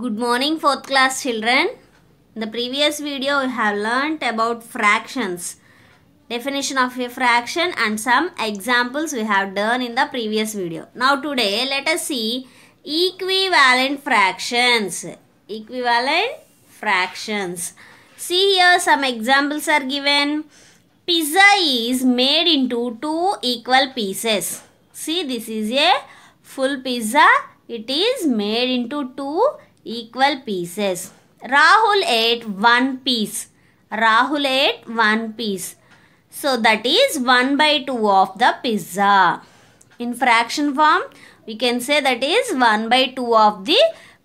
Good morning 4th class children. In the previous video we have learnt about fractions. Definition of a fraction and some examples we have done in the previous video. Now today let us see equivalent fractions. Equivalent fractions. See here some examples are given. Pizza is made into two equal pieces. See this is a full pizza. It is made into two equal pieces. Rahul ate one piece. Rahul ate one piece. So that is 1 by 2 of the pizza. In fraction form, we can say that is 1 by 2 of the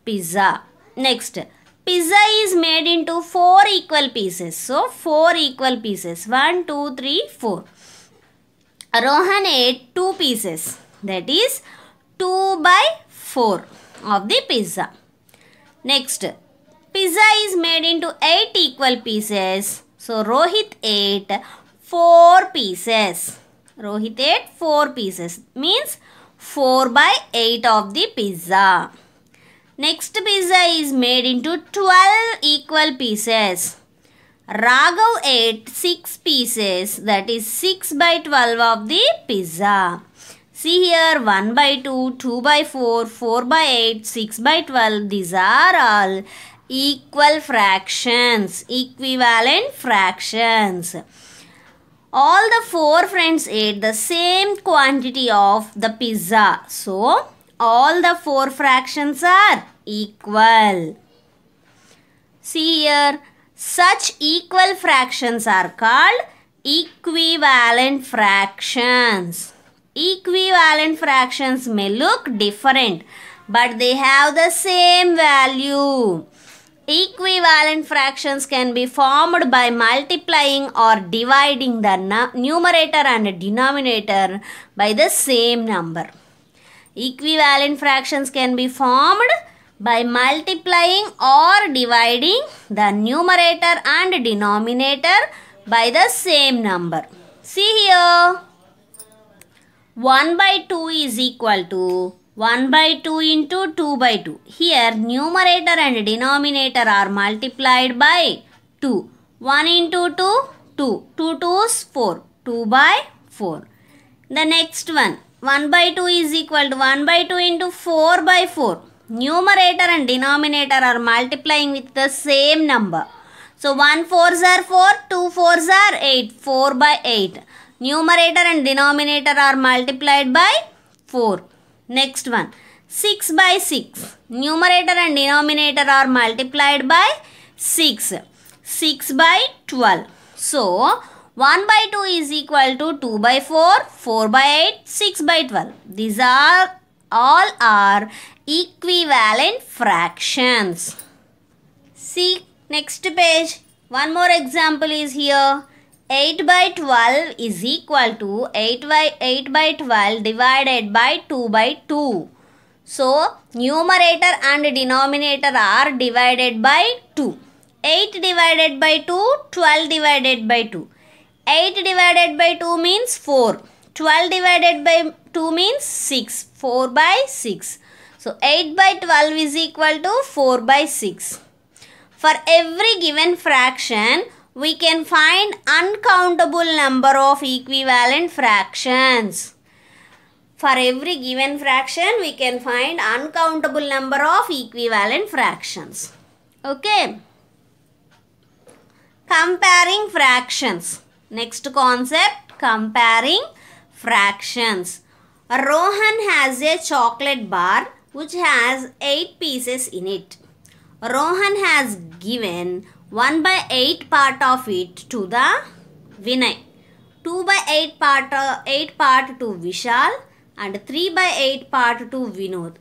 pizza. Next, pizza is made into 4 equal pieces. So, 4 equal pieces. 1, 2, 3, 4. Rohan ate 2 pieces. That is 2 by 4 of the pizza. Next, pizza is made into 8 equal pieces. So Rohit ate 4 pieces. Rohit ate 4 pieces. Means 4 by 8 of the pizza. Next pizza is made into 12 equal pieces. Raghav ate 6 pieces that is 6 by 12 of the pizza. See here 1 by 2, 2 by 4, 4 by 8, 6 by 12. These are all equal fractions, equivalent fractions. All the four friends ate the same quantity of the pizza. So, all the four fractions are equal. See here, such equal fractions are called equivalent fractions equivalent fractions may look different but they have the same value. Equivalent fractions can be formed by multiplying or dividing the numerator and denominator by the same number. Equivalent fractions can be formed by multiplying or dividing the numerator and denominator by the same number. See here. 1 by 2 is equal to 1 by 2 into 2 by 2. Here numerator and denominator are multiplied by 2. 1 into 2, 2. 2 is 4. 2 by 4. The next one. 1 by 2 is equal to 1 by 2 into 4 by 4. Numerator and denominator are multiplying with the same number. So 1 4s are 4, 2 4s are 8, 4 by 8 numerator and denominator are multiplied by 4. Next one. 6 by 6. Numerator and denominator are multiplied by 6. 6 by 12. So, 1 by 2 is equal to 2 by 4, 4 by 8, 6 by 12. These are all are equivalent fractions. See next page. One more example is here. 8 by 12 is equal to 8 by 8 by 12 divided by 2 by 2. So, numerator and denominator are divided by 2. 8 divided by 2, 12 divided by 2. 8 divided by 2 means 4. 12 divided by 2 means 6. 4 by 6. So, 8 by 12 is equal to 4 by 6. For every given fraction, we can find uncountable number of equivalent fractions. For every given fraction, we can find uncountable number of equivalent fractions. Okay. Comparing fractions. Next concept, comparing fractions. Rohan has a chocolate bar which has 8 pieces in it. Rohan has given 1 by 8 part of it to the Vinay. 2 by 8 part, uh, 8 part to Vishal and 3 by 8 part to Vinod.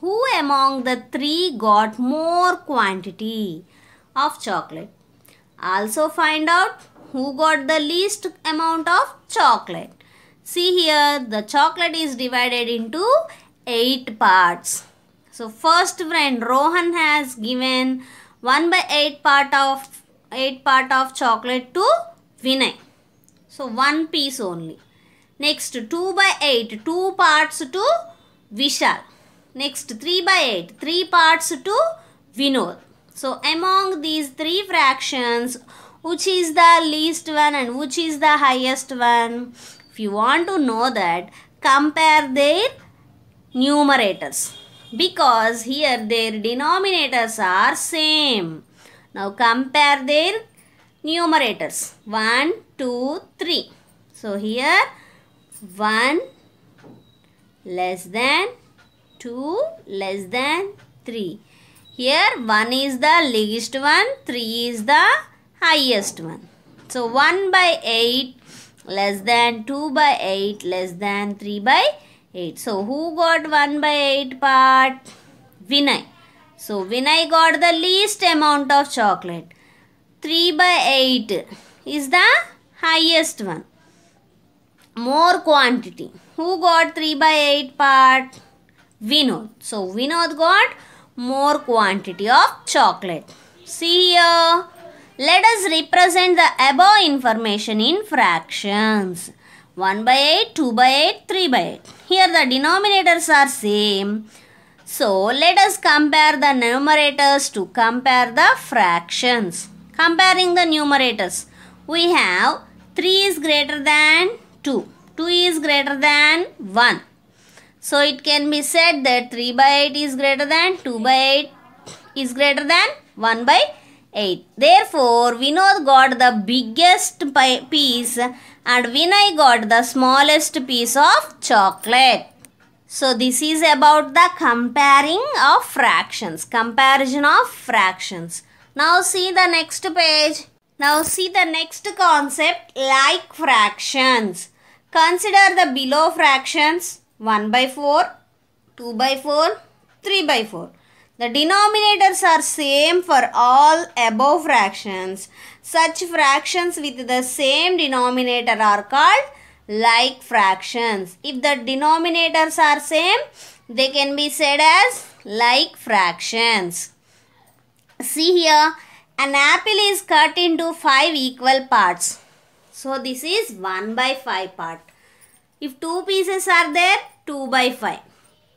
Who among the three got more quantity of chocolate? Also find out who got the least amount of chocolate. See here the chocolate is divided into 8 parts. So first friend Rohan has given 1 by 8 part of 8 part of chocolate to Vinay. So 1 piece only. Next 2 by 8 2 parts to Vishal. Next 3 by 8 3 parts to Vinod. So among these three fractions which is the least one and which is the highest one? If you want to know that compare their numerators because here their denominators are same. Now compare their numerators. 1, 2, 3. So here 1 less than 2 less than 3. Here 1 is the least one, 3 is the highest one. So 1 by 8 less than 2 by 8 less than 3 by 8. So who got 1 by 8 part? Vinay. So Vinay got the least amount of chocolate. 3 by 8 is the highest one. More quantity. Who got 3 by 8 part? Vinod. So Vinod got more quantity of chocolate. See here. Let us represent the above information in fractions. 1 by 8, 2 by 8, 3 by 8. Here the denominators are same. So let us compare the numerators to compare the fractions. Comparing the numerators, we have 3 is greater than 2. 2 is greater than 1. So it can be said that 3 by 8 is greater than 2 by 8 is greater than 1 by eight. 8. Therefore, Vinod got the biggest piece and Vinay got the smallest piece of chocolate. So, this is about the comparing of fractions, comparison of fractions. Now, see the next page. Now, see the next concept like fractions. Consider the below fractions 1 by 4, 2 by 4, 3 by 4. The denominators are same for all above fractions. Such fractions with the same denominator are called like fractions. If the denominators are same, they can be said as like fractions. See here, an apple is cut into 5 equal parts. So this is 1 by 5 part. If 2 pieces are there, 2 by 5.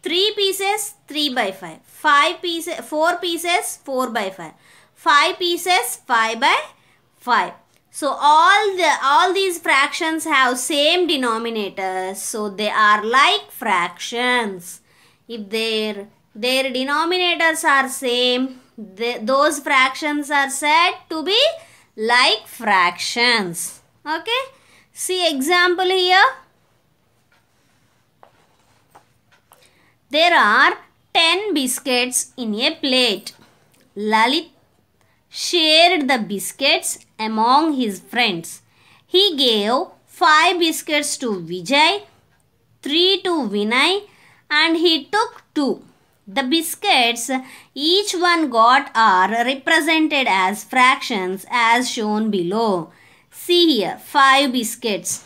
3 pieces 3 by 5. 5 pieces 4 pieces 4 by 5. 5 pieces 5 by 5. So all the all these fractions have same denominators. So they are like fractions. If their their denominators are same, those fractions are said to be like fractions. Okay. See example here. There are 10 biscuits in a plate. Lalit shared the biscuits among his friends. He gave 5 biscuits to Vijay, 3 to Vinay and he took 2. The biscuits each one got are represented as fractions as shown below. See here 5 biscuits,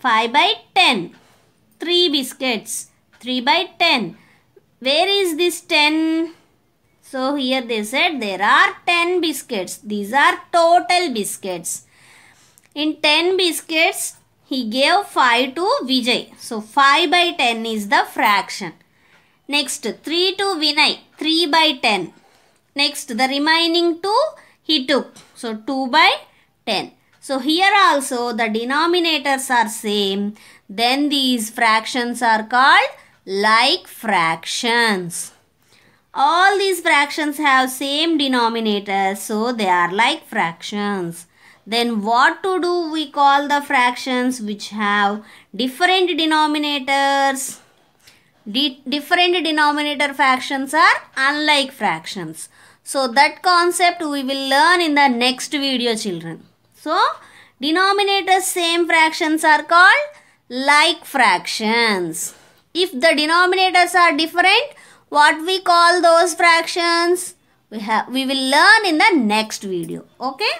5 by 10, 3 biscuits, 3 by 10. Where is this 10? So here they said there are 10 biscuits. These are total biscuits. In 10 biscuits, he gave 5 to Vijay. So 5 by 10 is the fraction. Next 3 to Vinay. 3 by 10. Next the remaining 2 he took. So 2 by 10. So here also the denominators are same. Then these fractions are called like fractions. All these fractions have same denominator so they are like fractions. Then what to do we call the fractions which have different denominators. De different denominator fractions are unlike fractions. So that concept we will learn in the next video children. So denominators same fractions are called like fractions. If the denominators are different, what we call those fractions? We, have, we will learn in the next video. Okay.